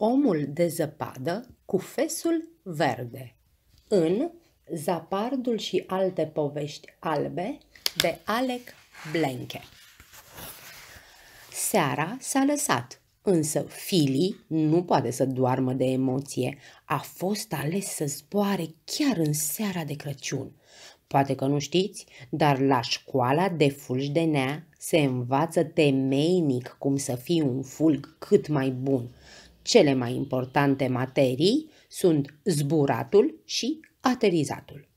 Omul de zăpadă cu fesul verde În Zapardul și alte povești albe de Alec Blenke Seara s-a lăsat, însă Fili nu poate să doarmă de emoție. A fost ales să zboare chiar în seara de Crăciun. Poate că nu știți, dar la școala de fulgi de nea se învață temeinic cum să fii un fulg cât mai bun cele mai importante materii sunt zburatul și aterizatul.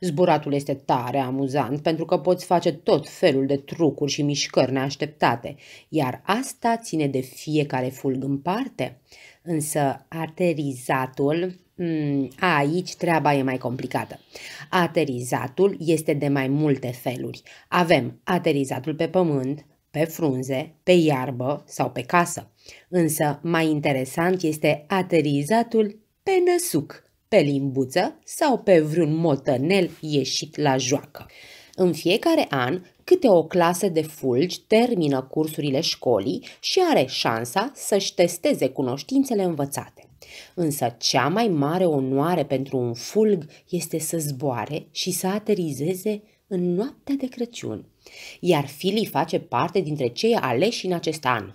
Zburatul este tare amuzant pentru că poți face tot felul de trucuri și mișcări neașteptate, iar asta ține de fiecare fulg în parte. Însă aterizatul mm, Aici treaba e mai complicată. Aterizatul este de mai multe feluri. Avem aterizatul pe pământ, pe frunze, pe iarbă sau pe casă. Însă mai interesant este aterizatul pe năsuc, pe limbuță sau pe vreun motănel ieșit la joacă. În fiecare an, câte o clasă de fulgi termină cursurile școlii și are șansa să-și testeze cunoștințele învățate. Însă cea mai mare onoare pentru un fulg este să zboare și să aterizeze în noaptea de Crăciun, iar Fili face parte dintre cei aleși în acest an.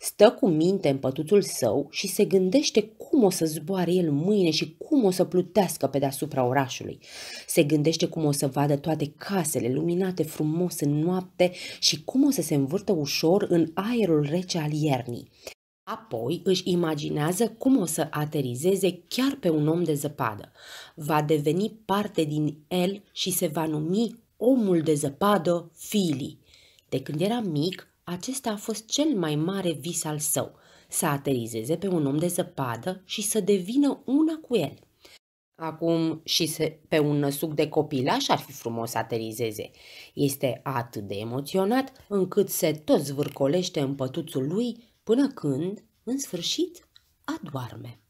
Stă cu minte în pătuțul său și se gândește cum o să zboare el mâine și cum o să plutească pe deasupra orașului. Se gândește cum o să vadă toate casele luminate frumos în noapte și cum o să se învârtă ușor în aerul rece al iernii. Apoi își imaginează cum o să aterizeze chiar pe un om de zăpadă. Va deveni parte din el și se va numi omul de zăpadă, Fili. De când era mic, acesta a fost cel mai mare vis al său, să aterizeze pe un om de zăpadă și să devină una cu el. Acum și se, pe un năsuc de copilaș ar fi frumos să aterizeze. Este atât de emoționat încât se tot zvârcolește în pătuțul lui până când, în sfârșit, adoarme.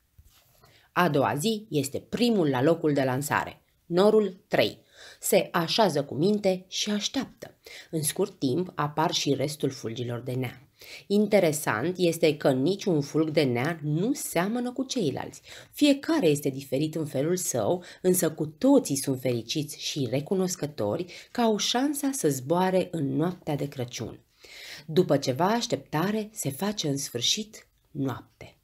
A doua zi este primul la locul de lansare, norul 3 se așează cu minte și așteaptă. În scurt timp apar și restul fulgilor de nea. Interesant este că niciun fulg de nea nu seamănă cu ceilalți. Fiecare este diferit în felul său, însă cu toții sunt fericiți și recunoscători că au șansa să zboare în noaptea de Crăciun. După ceva așteptare, se face în sfârșit noapte.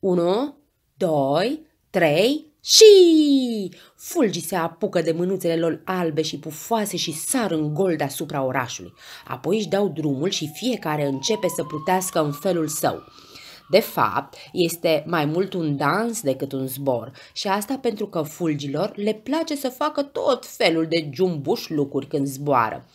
1, 2, 3, și fulgii se apucă de mânuțele lor albe și pufoase și sar în gol deasupra orașului. Apoi își dau drumul și fiecare începe să plutească în felul său. De fapt, este mai mult un dans decât un zbor și asta pentru că fulgilor le place să facă tot felul de jumbuș lucruri când zboară.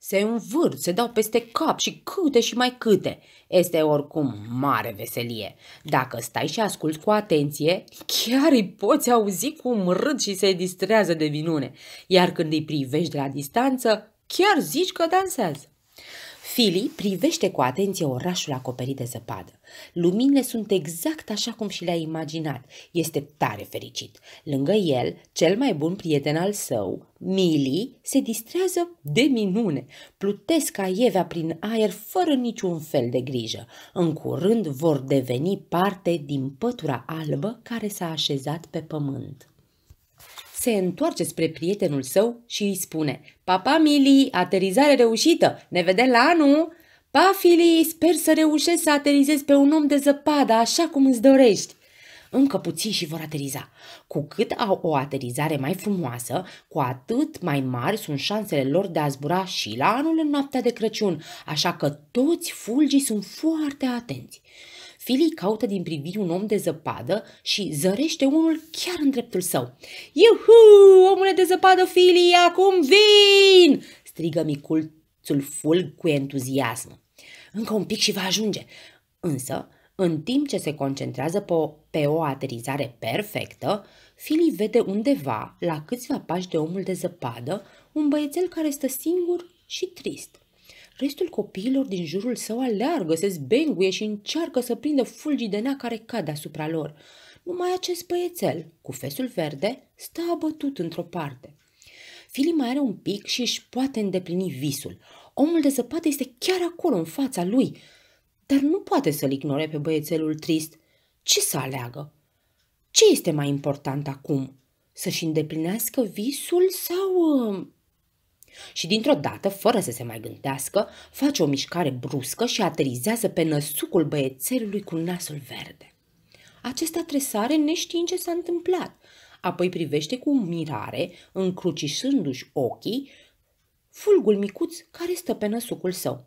Se învârt, se dau peste cap și câte și mai câte. Este oricum mare veselie. Dacă stai și asculți cu atenție, chiar îi poți auzi cum râd și se distrează de minune. Iar când îi privești de la distanță, chiar zici că dansează. Fili privește cu atenție orașul acoperit de zăpadă. Luminile sunt exact așa cum și le-a imaginat. Este tare fericit. Lângă el, cel mai bun prieten al său, Mili, se distrează de minune. Plutesc ca ievea prin aer fără niciun fel de grijă. În curând vor deveni parte din pătura albă care s-a așezat pe pământ se întoarce spre prietenul său și îi spune Papa, Mili, aterizare reușită! Ne vedem la anul! Pa, Fili, sper să reușești să aterizezi pe un om de zăpadă, așa cum îți dorești! Încă puțin și vor ateriza. Cu cât au o aterizare mai frumoasă, cu atât mai mari sunt șansele lor de a zbura și la anul în noaptea de Crăciun, așa că toți fulgii sunt foarte atenți. Filii caută din priviri un om de zăpadă și zărește unul chiar în dreptul său. Iuhu, omule de zăpadă, Filii, acum vin! strigă micul fulg cu entuziasm. Încă un pic și va ajunge. Însă, în timp ce se concentrează pe o, pe o aterizare perfectă, filii vede undeva, la câțiva pași de omul de zăpadă, un băiețel care stă singur și trist. Restul copiilor din jurul său aleargă, se zbenguie și încearcă să prindă fulgii de nea care cad asupra lor. Numai acest băiețel, cu fesul verde, stă abătut într-o parte. Fili mai are un pic și își poate îndeplini visul. Omul de zăpadă este chiar acolo, în fața lui. Dar nu poate să-l ignore pe băiețelul trist. Ce să aleagă? Ce este mai important acum? Să-și îndeplinească visul sau... Uh și dintr-o dată, fără să se mai gândească, face o mișcare bruscă și aterizează pe năsucul băiețelului cu nasul verde. Acesta tresare neștiind ce s-a întâmplat, apoi privește cu mirare, încrucișându-și ochii, fulgul micuț care stă pe năsucul său.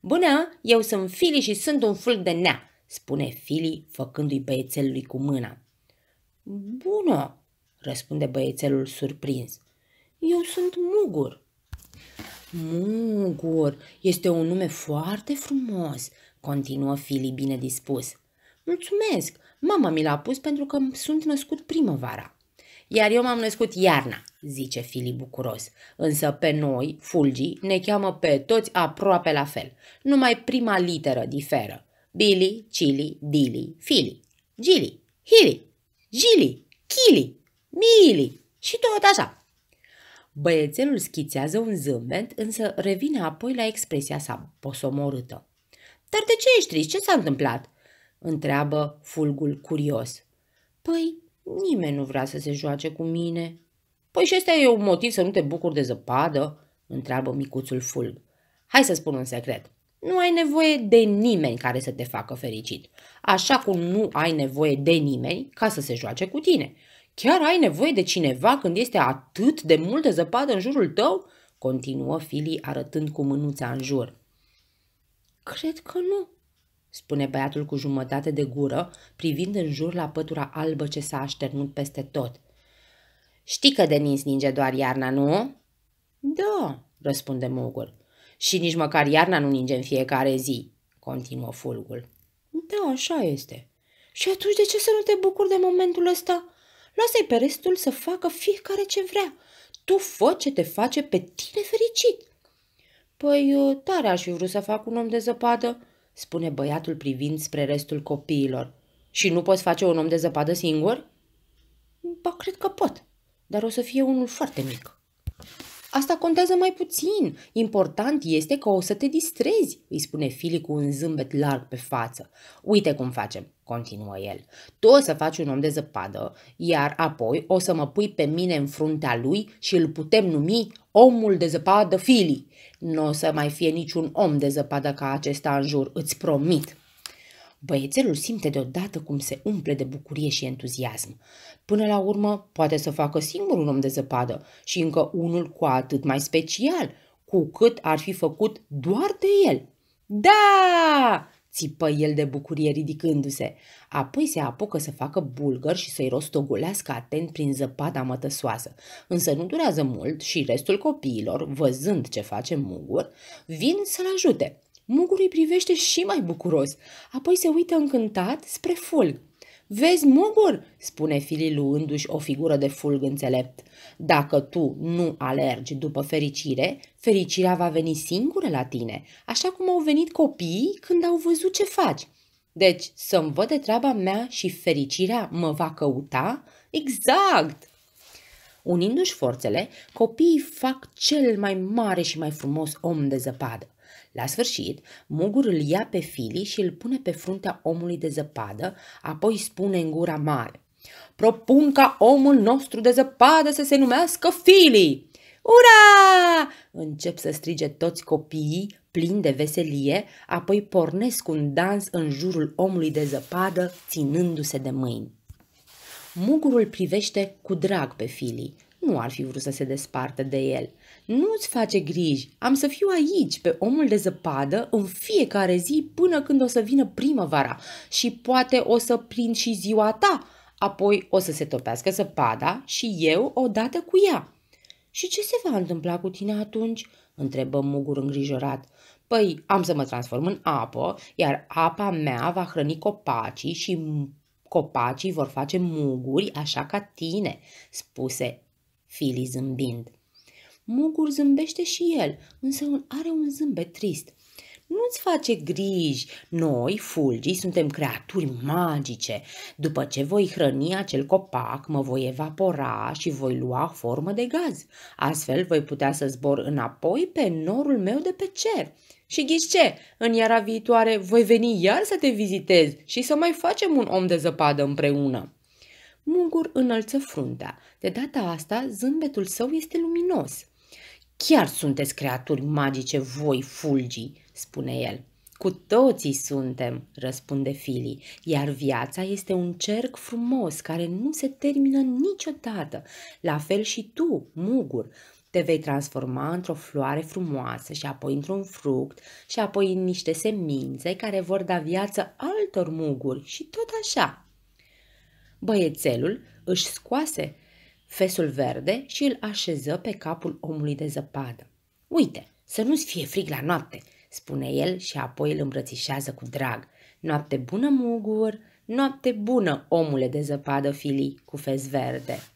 Bună, eu sunt Fili și sunt un fulg de nea, spune Fili, făcându-i băiețelului cu mâna. Bună, răspunde băiețelul surprins. Eu sunt mugur. Mugur, este un nume foarte frumos, continuă Fili bine dispus. Mulțumesc, mama mi l-a pus pentru că sunt născut primăvara. Iar eu m-am născut iarna, zice Fili bucuros. Însă pe noi, fulgii, ne cheamă pe toți aproape la fel. Numai prima literă diferă. Billy, Chili, Dili, Fili, Gili, Hili, Gili, Kili, Mili și tot așa. Băiețelul schițează un zâmbet, însă revine apoi la expresia sa posomorâtă. Dar de ce ești trist? Ce s-a întâmplat?" întreabă fulgul curios. Păi, nimeni nu vrea să se joace cu mine." Păi și ăsta e un motiv să nu te bucuri de zăpadă?" întreabă micuțul fulg. Hai să spun un secret. Nu ai nevoie de nimeni care să te facă fericit, așa cum nu ai nevoie de nimeni ca să se joace cu tine. Chiar ai nevoie de cineva când este atât de multă zăpadă în jurul tău? Continuă Fili arătând cu mânuța în jur. Cred că nu, spune băiatul cu jumătate de gură, privind în jur la pătura albă ce s-a așternut peste tot. Știi că de nins ninge doar iarna, nu? Da, răspunde Mugur. Și nici măcar iarna nu ninge în fiecare zi, continuă fulgul. Da, așa este. Și atunci de ce să nu te bucuri de momentul ăsta? Lasă-i pe restul să facă fiecare ce vrea. Tu fă ce te face pe tine fericit. Păi, uh, tare aș fi vrut să fac un om de zăpadă, spune băiatul privind spre restul copiilor. Și nu poți face un om de zăpadă singur? Ba, cred că pot, dar o să fie unul foarte mic. Asta contează mai puțin. Important este că o să te distrezi, îi spune Fili cu un zâmbet larg pe față. Uite cum facem, continuă el. Tu o să faci un om de zăpadă, iar apoi o să mă pui pe mine în fruntea lui și îl putem numi omul de zăpadă Fili. Nu o să mai fie niciun om de zăpadă ca acesta în jur, îți promit. Băiețelul simte deodată cum se umple de bucurie și entuziasm. Până la urmă, poate să facă singur un om de zăpadă și încă unul cu atât mai special, cu cât ar fi făcut doar de el. Da! țipă el de bucurie ridicându-se. Apoi se apucă să facă bulgări și să-i rostogolească atent prin zăpada mătăsoasă. Însă nu durează mult și restul copiilor, văzând ce face mugur, vin să-l ajute. Mugul îi privește și mai bucuros, apoi se uită încântat spre fulg. Vezi, Mugur?" spune filii luându-și o figură de fulg înțelept. Dacă tu nu alergi după fericire, fericirea va veni singură la tine, așa cum au venit copiii când au văzut ce faci. Deci să-mi văd de treaba mea și fericirea mă va căuta? Exact! Unindu-și forțele, copiii fac cel mai mare și mai frumos om de zăpadă. La sfârșit, Mugur îl ia pe Fili și îl pune pe fruntea omului de zăpadă, apoi spune în gura mare. Propun ca omul nostru de zăpadă să se numească Fili! Ura! Încep să strige toți copiii, plini de veselie, apoi pornesc un dans în jurul omului de zăpadă, ținându-se de mâini. Mugurul privește cu drag pe Fili. Nu ar fi vrut să se despartă de el. Nu-ți face griji, am să fiu aici, pe omul de zăpadă, în fiecare zi până când o să vină primăvara și poate o să prind și ziua ta, apoi o să se topească zăpada și eu odată cu ea. Și ce se va întâmpla cu tine atunci? întrebă Mugur îngrijorat. Păi, am să mă transform în apă, iar apa mea va hrăni copacii și copacii vor face muguri așa ca tine, spuse Fili zâmbind. Mugur zâmbește și el, însă are un zâmbet trist. Nu-ți face griji, noi, fulgii, suntem creaturi magice. După ce voi hrăni acel copac, mă voi evapora și voi lua formă de gaz. Astfel voi putea să zbor înapoi pe norul meu de pe cer. Și ghiși ce, în iara viitoare voi veni iar să te vizitez și să mai facem un om de zăpadă împreună. Mungur înălță fruntea. De data asta, zâmbetul său este luminos. Chiar sunteți creaturi magice voi, fulgii, spune el. Cu toții suntem, răspunde Fili, iar viața este un cerc frumos care nu se termină niciodată. La fel și tu, mugur, te vei transforma într-o floare frumoasă și apoi într-un fruct și apoi în niște semințe care vor da viață altor muguri și tot așa. Băiețelul își scoase fesul verde și îl așeză pe capul omului de zăpadă. Uite, să nu-ți fie frig la noapte, spune el și apoi îl îmbrățișează cu drag. Noapte bună, mugur, noapte bună, omule de zăpadă filii cu fes verde.